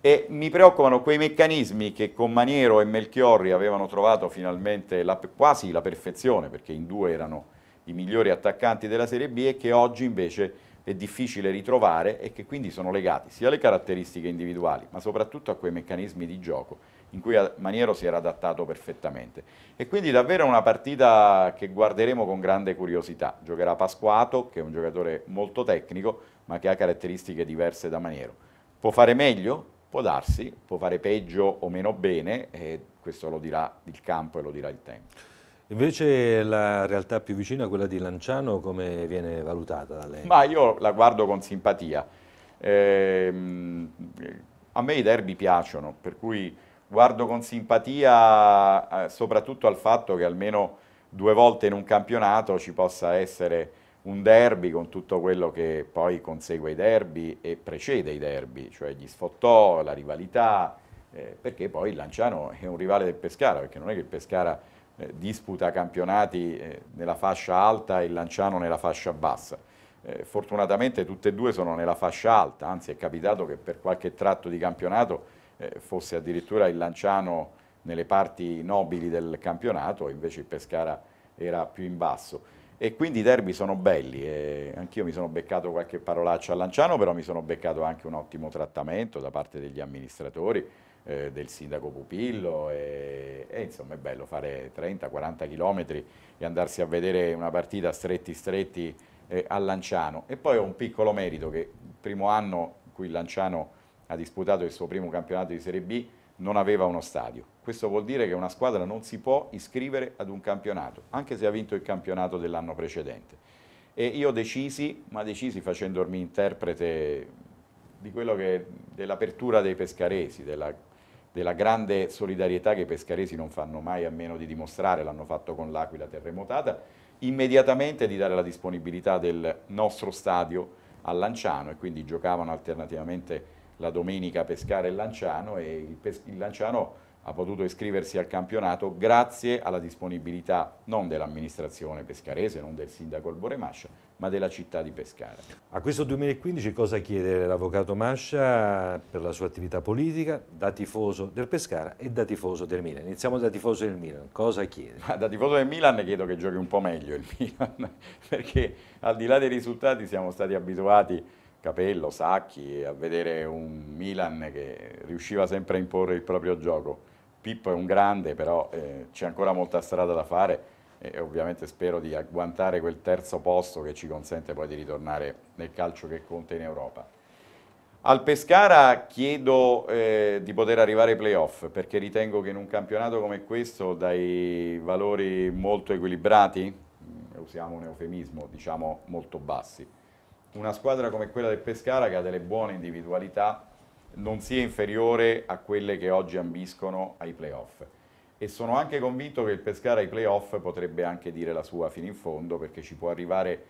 E mi preoccupano quei meccanismi che con Maniero e Melchiorri avevano trovato finalmente la, quasi la perfezione, perché in due erano i migliori attaccanti della Serie B e che oggi invece è difficile ritrovare e che quindi sono legati sia alle caratteristiche individuali ma soprattutto a quei meccanismi di gioco in cui Maniero si era adattato perfettamente. E quindi davvero una partita che guarderemo con grande curiosità. Giocherà Pasquato, che è un giocatore molto tecnico, ma che ha caratteristiche diverse da Maniero. Può fare meglio? Può darsi, può fare peggio o meno bene, e questo lo dirà il campo e lo dirà il tempo. Invece la realtà più vicina, quella di Lanciano, come viene valutata da lei? Ma io la guardo con simpatia. Eh, a me i derby piacciono, per cui guardo con simpatia eh, soprattutto al fatto che almeno due volte in un campionato ci possa essere un derby con tutto quello che poi consegue i derby e precede i derby, cioè gli sfottò, la rivalità, eh, perché poi il Lanciano è un rivale del Pescara, perché non è che il Pescara eh, disputa campionati eh, nella fascia alta e il Lanciano nella fascia bassa. Eh, fortunatamente tutte e due sono nella fascia alta, anzi è capitato che per qualche tratto di campionato eh, fosse addirittura il Lanciano nelle parti nobili del campionato, invece il Pescara era più in basso. E quindi i derby sono belli, eh, anch'io mi sono beccato qualche parolaccia a Lanciano, però mi sono beccato anche un ottimo trattamento da parte degli amministratori, eh, del sindaco Pupillo e, e, insomma è bello fare 30-40 km e andarsi a vedere una partita stretti stretti eh, a Lanciano. E poi ho un piccolo merito che il primo anno in cui Lanciano ha disputato il suo primo campionato di Serie B non aveva uno stadio. Questo vuol dire che una squadra non si può iscrivere ad un campionato, anche se ha vinto il campionato dell'anno precedente. E io decisi, ma decisi facendomi interprete dell'apertura dei pescaresi, della della grande solidarietà che i pescaresi non fanno mai a meno di dimostrare, l'hanno fatto con l'Aquila terremotata, immediatamente di dare la disponibilità del nostro stadio a Lanciano e quindi giocavano alternativamente la domenica a pescare il Lanciano e il, Lanciano ha potuto iscriversi al campionato grazie alla disponibilità non dell'amministrazione pescarese, non del sindaco Albore Mascia, ma della città di Pescara. A questo 2015 cosa chiede l'avvocato Mascia per la sua attività politica da tifoso del Pescara e da tifoso del Milan? Iniziamo da tifoso del Milan, cosa chiede? Ma da tifoso del Milan chiedo che giochi un po' meglio il Milan, perché al di là dei risultati siamo stati abituati Capello, Sacchi, a vedere un Milan che riusciva sempre a imporre il proprio gioco Pippo è un grande, però eh, c'è ancora molta strada da fare e ovviamente spero di agguantare quel terzo posto che ci consente poi di ritornare nel calcio che conta in Europa. Al Pescara chiedo eh, di poter arrivare ai playoff perché ritengo che in un campionato come questo dai valori molto equilibrati, mm, usiamo un eufemismo, diciamo molto bassi, una squadra come quella del Pescara che ha delle buone individualità non sia inferiore a quelle che oggi ambiscono ai playoff. E sono anche convinto che il pescare ai playoff potrebbe anche dire la sua fino in fondo, perché ci può arrivare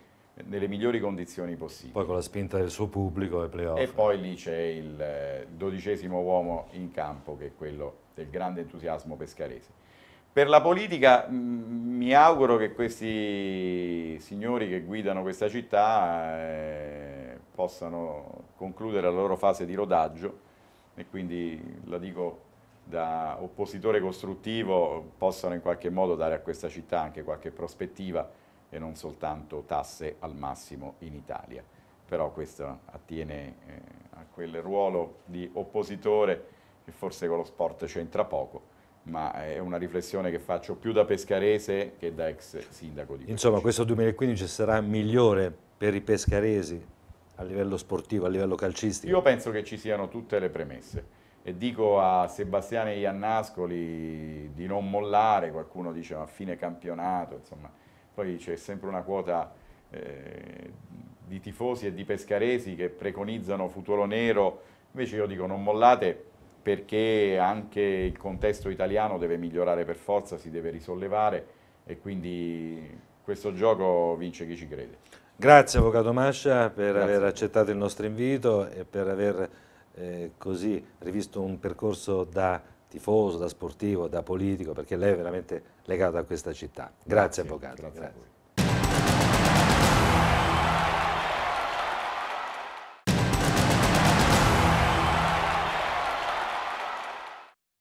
nelle migliori condizioni possibili. Poi con la spinta del suo pubblico ai playoff. E poi lì c'è il dodicesimo uomo in campo, che è quello del grande entusiasmo pescarese. Per la politica mi auguro che questi signori che guidano questa città eh, possano concludere la loro fase di rodaggio e quindi la dico da oppositore costruttivo possano in qualche modo dare a questa città anche qualche prospettiva e non soltanto tasse al massimo in Italia. Però questo attiene eh, a quel ruolo di oppositore che forse con lo sport c'entra poco ma è una riflessione che faccio più da pescarese che da ex sindaco di Insomma, questo 2015 sarà migliore per i pescaresi a livello sportivo, a livello calcistico? Io penso che ci siano tutte le premesse e dico a Sebastiano Iannascoli di non mollare, qualcuno dice a fine campionato, insomma, poi c'è sempre una quota eh, di tifosi e di pescaresi che preconizzano futuro nero, invece io dico non mollate perché anche il contesto italiano deve migliorare per forza, si deve risollevare e quindi questo gioco vince chi ci crede. Grazie Avvocato Mascia per Grazie. aver accettato il nostro invito e per aver eh, così rivisto un percorso da tifoso, da sportivo, da politico, perché lei è veramente legato a questa città. Grazie, Grazie Avvocato. Grazie.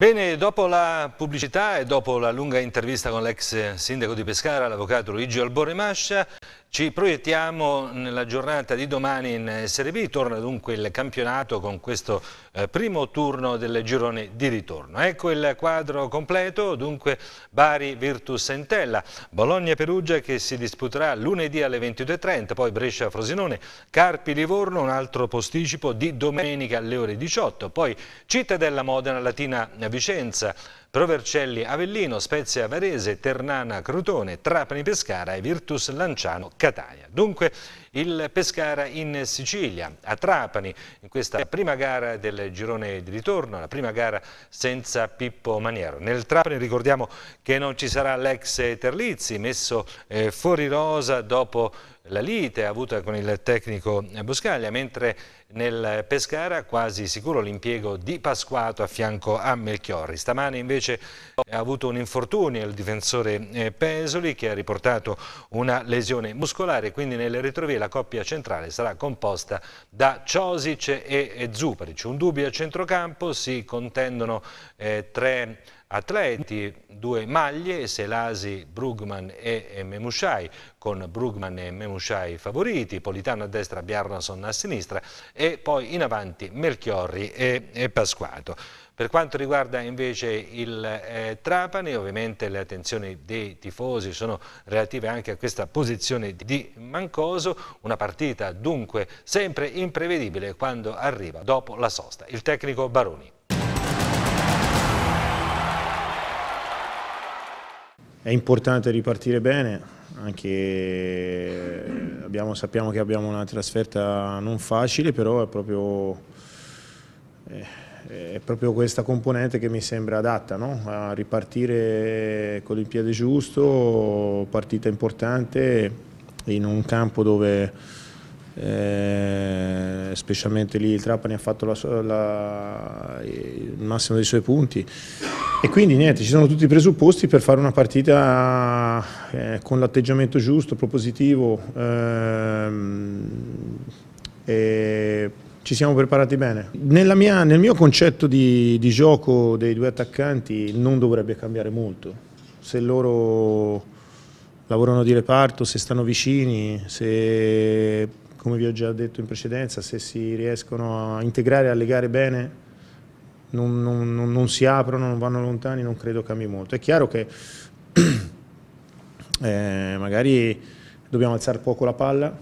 Bene, dopo la pubblicità e dopo la lunga intervista con l'ex sindaco di Pescara, l'avvocato Luigi Alboremascia, ci proiettiamo nella giornata di domani in Serie B, torna dunque il campionato con questo eh, primo turno del girone di ritorno. Ecco il quadro completo, dunque Bari Virtus Entella, Bologna Perugia che si disputerà lunedì alle 22.30, poi Brescia Frosinone, Carpi Livorno, un altro posticipo di domenica alle ore 18, poi Cittadella Modena Latina virtus Vicenza, Provercelli Avellino, Spezia Varese, Ternana Crotone, Trapani Pescara e Virtus Lanciano Catania. Dunque il Pescara in Sicilia, a Trapani, in questa prima gara del girone di ritorno, la prima gara senza Pippo Maniero. Nel Trapani ricordiamo che non ci sarà l'ex Terlizzi, messo eh, fuori rosa dopo la lite avuta con il tecnico Boscaglia, mentre nel Pescara quasi sicuro l'impiego di Pasquato a fianco a Melchiorri. Stamane invece ha avuto un infortunio il difensore eh, Pesoli che ha riportato una lesione muscolare, quindi nelle retrovie la coppia centrale sarà composta da Ciosic e, e Zuparic. Un dubbio a centrocampo, si contendono eh, tre atleti, due maglie, Selasi, Brugman e Memushai, con Brugman e Memushai favoriti, Politano a destra, Bjarnason a sinistra e poi in avanti Melchiorri e, e Pasquato. Per quanto riguarda invece il eh, Trapani, ovviamente le attenzioni dei tifosi sono relative anche a questa posizione di Mancoso, una partita dunque sempre imprevedibile quando arriva dopo la sosta. Il tecnico Baroni. È importante ripartire bene, anche abbiamo, sappiamo che abbiamo una trasferta non facile, però è proprio... Eh, è proprio questa componente che mi sembra adatta no? a ripartire con il piede giusto, partita importante in un campo dove eh, specialmente lì il Trapani ha fatto la, la, il massimo dei suoi punti e quindi niente, ci sono tutti i presupposti per fare una partita eh, con l'atteggiamento giusto, propositivo ehm, e ci siamo preparati bene. Mia, nel mio concetto di, di gioco dei due attaccanti non dovrebbe cambiare molto. Se loro lavorano di reparto, se stanno vicini, se, come vi ho già detto in precedenza, se si riescono a integrare e a legare bene non, non, non, si aprono, non vanno lontani, non credo cambi molto. È chiaro che eh, magari dobbiamo alzare poco la palla,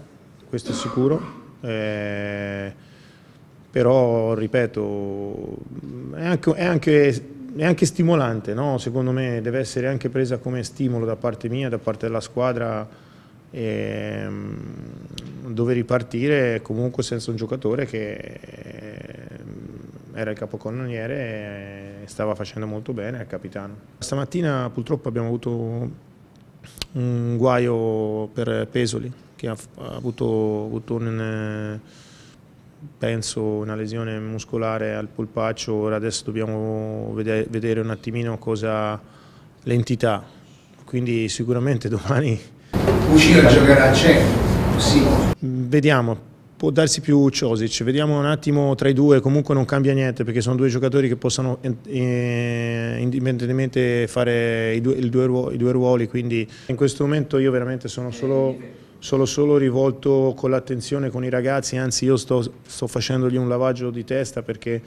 questo è sicuro. Eh, però ripeto, è anche, è anche, è anche stimolante, no? secondo me deve essere anche presa come stimolo da parte mia, da parte della squadra, e, mm, dove ripartire comunque senza un giocatore che eh, era il capocannoniere e stava facendo molto bene, al capitano. Stamattina purtroppo abbiamo avuto un guaio per Pesoli che ha avuto, avuto un penso una lesione muscolare al polpaccio, ora adesso dobbiamo vedere, un attimino cosa l'entità, quindi sicuramente domani... Uscire a giocare a centro, sì. Vediamo, può darsi più Ciosic, vediamo un attimo tra i due, comunque non cambia niente perché sono due giocatori che possono eh, eh indipendentemente fare i due, due, i due ruoli, quindi in questo momento io veramente sono solo eh, sono solo rivolto con l'attenzione con i ragazzi, anzi io sto, sto facendogli un lavaggio di testa perché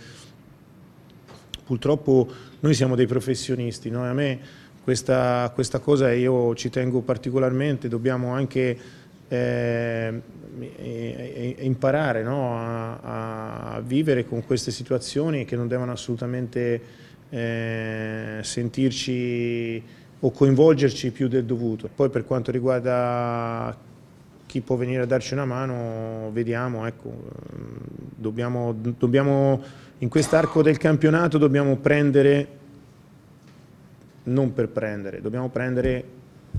purtroppo noi siamo dei professionisti, no? a me questa, questa, cosa io ci tengo particolarmente, dobbiamo anche eh, imparare no? a, a, vivere con queste situazioni che non devono assolutamente eh, sentirci o coinvolgerci più del dovuto. Poi per quanto riguarda chi può venire a darci una mano, vediamo, ecco, dobbiamo, dobbiamo in quest'arco del campionato dobbiamo prendere, non per prendere, dobbiamo prendere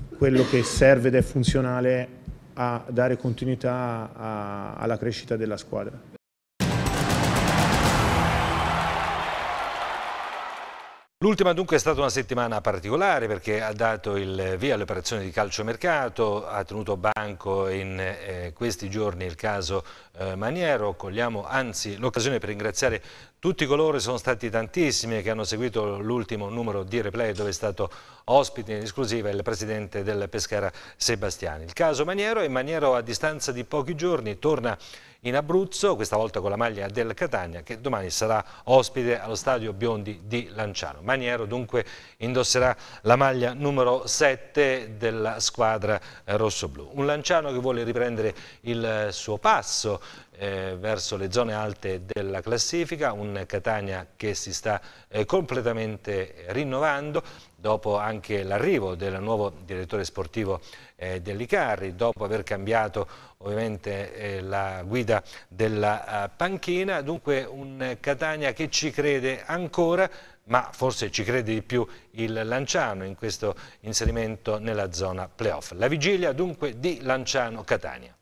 quello che serve ed è funzionale a dare continuità a, alla crescita della squadra. L'ultima dunque è stata una settimana particolare perché ha dato il via alle operazioni di calciomercato, ha tenuto banco in eh, questi giorni il caso eh, Maniero, cogliamo anzi l'occasione per ringraziare tutti coloro sono stati tantissimi che hanno seguito l'ultimo numero di replay dove è stato ospite in esclusiva il presidente del Pescara Sebastiani. Il caso Maniero e Maniero a distanza di pochi giorni torna in Abruzzo, questa volta con la maglia del Catania che domani sarà ospite allo stadio Biondi di Lanciano. Maniero dunque indosserà la maglia numero 7 della squadra eh, rossoblù. Un Lanciano che vuole riprendere il eh, suo passo eh, verso le zone alte della classifica, un Catania che si sta eh, completamente rinnovando dopo anche l'arrivo del nuovo direttore sportivo eh, dell'Icarri, dopo aver cambiato ovviamente eh, la guida della eh, panchina, dunque un Catania che ci crede ancora ma forse ci crede di più il Lanciano in questo inserimento nella zona playoff. La vigilia dunque di Lanciano-Catania.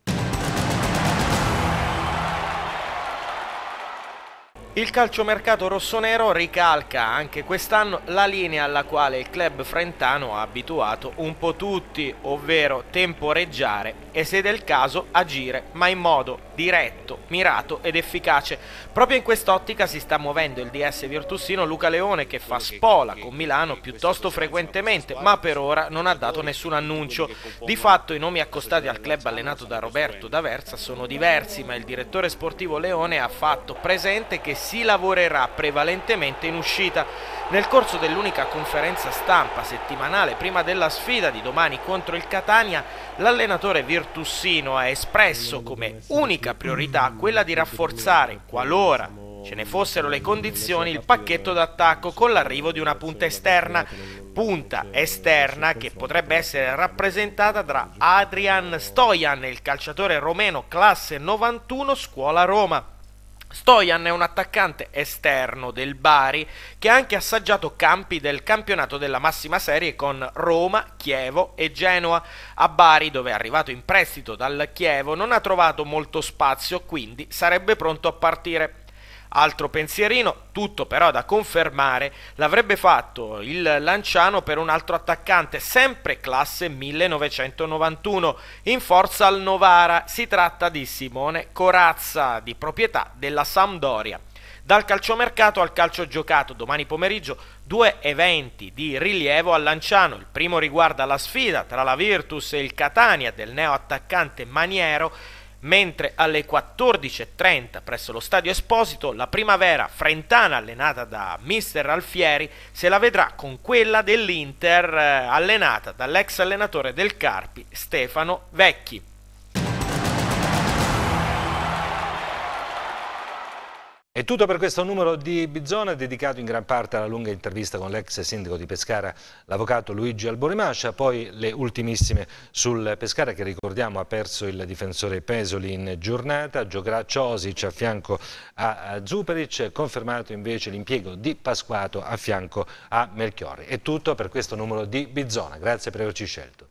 Il calciomercato rossonero ricalca anche quest'anno la linea alla quale il club frentano ha abituato un po' tutti, ovvero temporeggiare e se del caso agire, ma in modo diretto, mirato ed efficace. Proprio in quest'ottica si sta muovendo il DS Virtussino Luca Leone che fa spola con Milano piuttosto frequentemente, ma per ora non ha dato nessun annuncio. Di fatto i nomi accostati al club allenato da Roberto D'Aversa sono diversi, ma il direttore sportivo Leone ha fatto presente che si lavorerà prevalentemente in uscita. Nel corso dell'unica conferenza stampa settimanale prima della sfida di domani contro il Catania, l'allenatore Virtussino ha espresso come unica priorità quella di rafforzare, qualora ce ne fossero le condizioni, il pacchetto d'attacco con l'arrivo di una punta esterna, punta esterna che potrebbe essere rappresentata tra Adrian Stojan il calciatore romeno classe 91 scuola Roma. Stojan è un attaccante esterno del Bari che ha anche assaggiato campi del campionato della massima serie con Roma, Chievo e Genoa. A Bari, dove è arrivato in prestito dal Chievo, non ha trovato molto spazio, quindi sarebbe pronto a partire. Altro pensierino, tutto però da confermare, l'avrebbe fatto il Lanciano per un altro attaccante, sempre classe 1991, in forza al Novara. Si tratta di Simone Corazza, di proprietà della Sampdoria. Dal calciomercato al calcio giocato domani pomeriggio due eventi di rilievo a Lanciano. Il primo riguarda la sfida tra la Virtus e il Catania del neo attaccante Maniero mentre alle 14.30 presso lo stadio Esposito la primavera frentana allenata da mister Alfieri se la vedrà con quella dell'Inter eh, allenata dall'ex allenatore del Carpi Stefano Vecchi. È tutto per questo numero di Bizzone, dedicato in gran parte alla lunga intervista con l'ex sindaco di Pescara, l'avvocato Luigi Alborimascia, poi le ultimissime sul Pescara che ricordiamo ha perso il difensore Pesoli in giornata, giocherà Ciosic a fianco a Zuperic, confermato invece l'impiego di Pasquato a fianco a Melchiori. È tutto per questo numero di Bizzona, grazie per averci scelto.